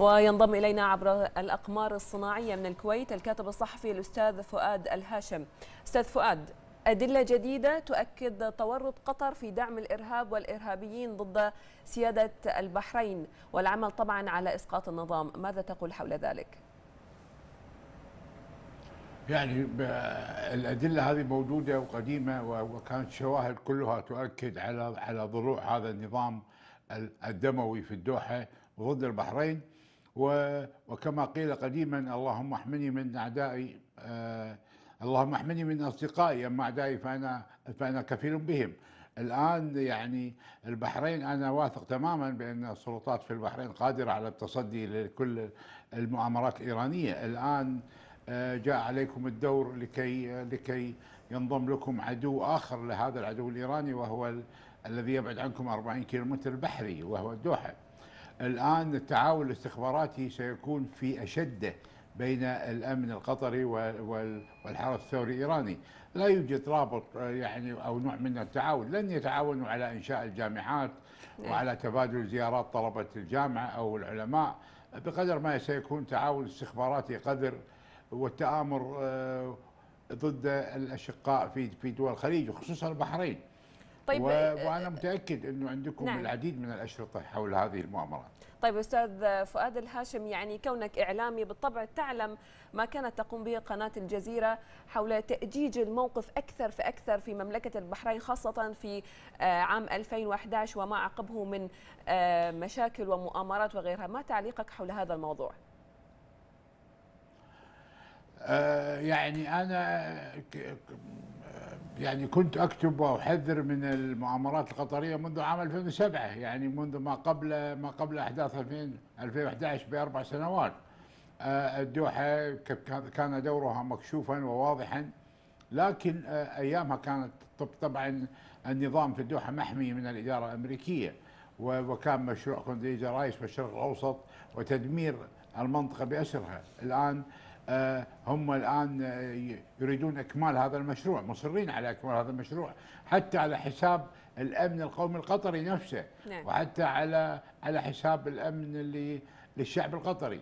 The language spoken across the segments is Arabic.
وينضم إلينا عبر الأقمار الصناعية من الكويت الكاتب الصحفي الأستاذ فؤاد الهاشم أستاذ فؤاد أدلة جديدة تؤكد تورط قطر في دعم الإرهاب والإرهابيين ضد سيادة البحرين والعمل طبعا على إسقاط النظام ماذا تقول حول ذلك؟ يعني الأدلة هذه موجودة وقديمة وكانت شواهد كلها تؤكد على على ضلوع هذا النظام الدموي في الدوحة ضد البحرين وكما قيل قديما اللهم احمني من اعدائي آه، اللهم احمني من اصدقائي اما اعدائي فانا فانا كفيل بهم الان يعني البحرين انا واثق تماما بان السلطات في البحرين قادره على التصدي لكل المؤامرات الايرانيه الان آه، جاء عليكم الدور لكي لكي ينضم لكم عدو اخر لهذا العدو الايراني وهو الذي يبعد عنكم 40 كيلومتر بحري وهو الدوحه الآن التعاون الاستخباراتي سيكون في أشده بين الأمن القطري والحرس الثوري الإيراني لا يوجد رابط يعني أو نوع من التعاون لن يتعاونوا على إنشاء الجامعات نعم. وعلى تبادل زيارات طلبة الجامعة أو العلماء بقدر ما سيكون تعاون استخباراتي قدر والتآمر آه، ضد الأشقاء في دول الخليج وخصوصا البحرين طيب و... آه، وانا متاكد انه عندكم نعم. العديد من الاشرطه حول هذه المؤامرات طيب استاذ فؤاد الهاشم يعني كونك اعلامي بالطبع تعلم ما كانت تقوم به قناه الجزيره حول تاجيج الموقف اكثر فاكثر في مملكه البحرين خاصه في آه، عام 2011 وما عقبه من آه، مشاكل ومؤامرات وغيرها ما تعليقك حول هذا الموضوع يعني انا يعني كنت أكتب وأحذر من المؤامرات القطرية منذ عام 2007 يعني منذ ما قبل ما قبل أحداث 2011 بأربع سنوات آه، الدوحة كان دورها مكشوفا وواضحا لكن آه، أيامها كانت طبعا النظام في الدوحة محمي من الإدارة الأمريكية وكان مشروع كونديجا رايس في الشرق الأوسط وتدمير المنطقة بأسرها الآن آه، هم الآن آه، يريدون إكمال هذا المشروع مصرين على إكمال هذا المشروع حتى على حساب الأمن القومي القطري نفسه نعم. وحتى على على حساب الأمن اللي للشعب القطري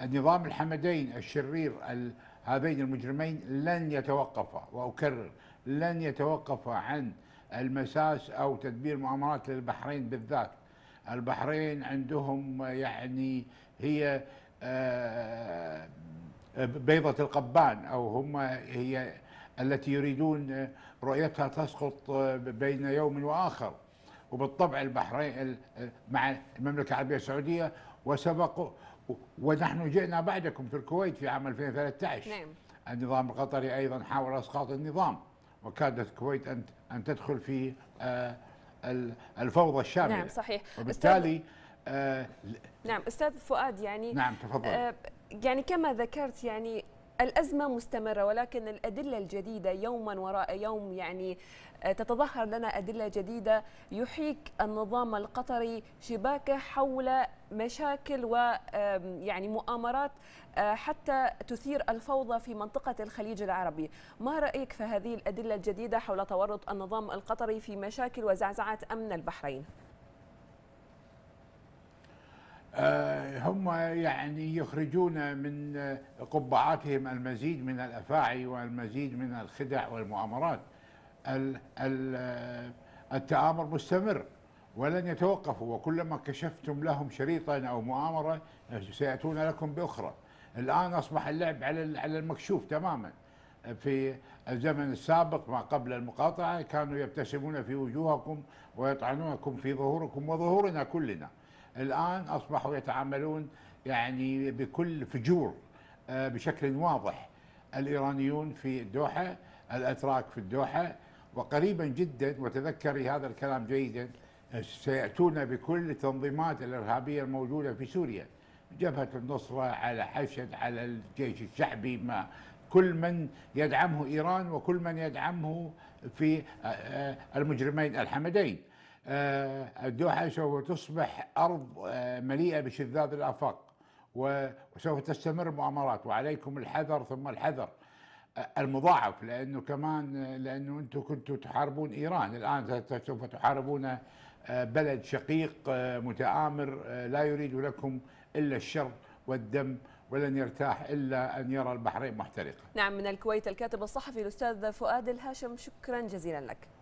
النظام الحمدين الشرير هذين المجرمين لن يتوقف وأكرر لن يتوقف عن المساس أو تدبير مؤامرات للبحرين بالذات البحرين عندهم يعني هي آه، آه، بيضة القبان أو هم هي التي يريدون آه، رؤيتها تسقط بين يوم وآخر وبالطبع البحرين مع المملكة العربية السعودية وسبق ونحن جئنا بعدكم في الكويت في عام 2013 نعم. النظام القطري أيضا حاول إسقاط النظام وكادت الكويت أن أن تدخل في الفوضى الشاملة نعم صحيح وبالتالي أستاذ... آه، نعم استاذ فؤاد يعني نعم تفضل آه، يعني كما ذكرت يعني الأزمة مستمرة ولكن الأدلة الجديدة يوما وراء يوم يعني آه، تتظهر لنا أدلة جديدة يحيك النظام القطري شباكه حول مشاكل و يعني مؤامرات حتى تثير الفوضى في منطقة الخليج العربي ما رأيك في هذه الأدلة الجديدة حول تورط النظام القطري في مشاكل وزعزعة أمن البحرين؟ آه، هم يعني يخرجون من آه، قبعاتهم المزيد من الافاعي والمزيد من الخدع والمؤامرات آه، التآمر مستمر ولن يتوقفوا وكلما كشفتم لهم شريطا او مؤامره سياتون لكم باخرى الان اصبح اللعب على على المكشوف تماما في الزمن السابق ما قبل المقاطعه كانوا يبتسمون في وجوهكم ويطعنونكم في ظهوركم وظهورنا كلنا الآن أصبحوا يتعاملون يعني بكل فجور آه، بشكل واضح الإيرانيون في الدوحة الأتراك في الدوحة وقريبا جدا وتذكري هذا الكلام جيدا سيأتون بكل التنظيمات الإرهابية الموجودة في سوريا جبهة النصرة على حشد على الجيش الشعبي ما كل من يدعمه إيران وكل من يدعمه في آه، آه، المجرمين الحمدين آه، الدوحة سوف تصبح أرض آه، مليئة بشذاذ الآفاق وسوف تستمر مؤامرات وعليكم الحذر ثم الحذر آه، المضاعف لأنه كمان لأنه أنتم كنتوا تحاربون إيران الآن سوف تحاربون بلد شقيق متآمر لا يريد لكم إلا الشر والدم ولن يرتاح إلا أن يرى البحرين محترقة نعم من الكويت الكاتب الصحفي الأستاذ فؤاد الهاشم شكرا جزيلا لك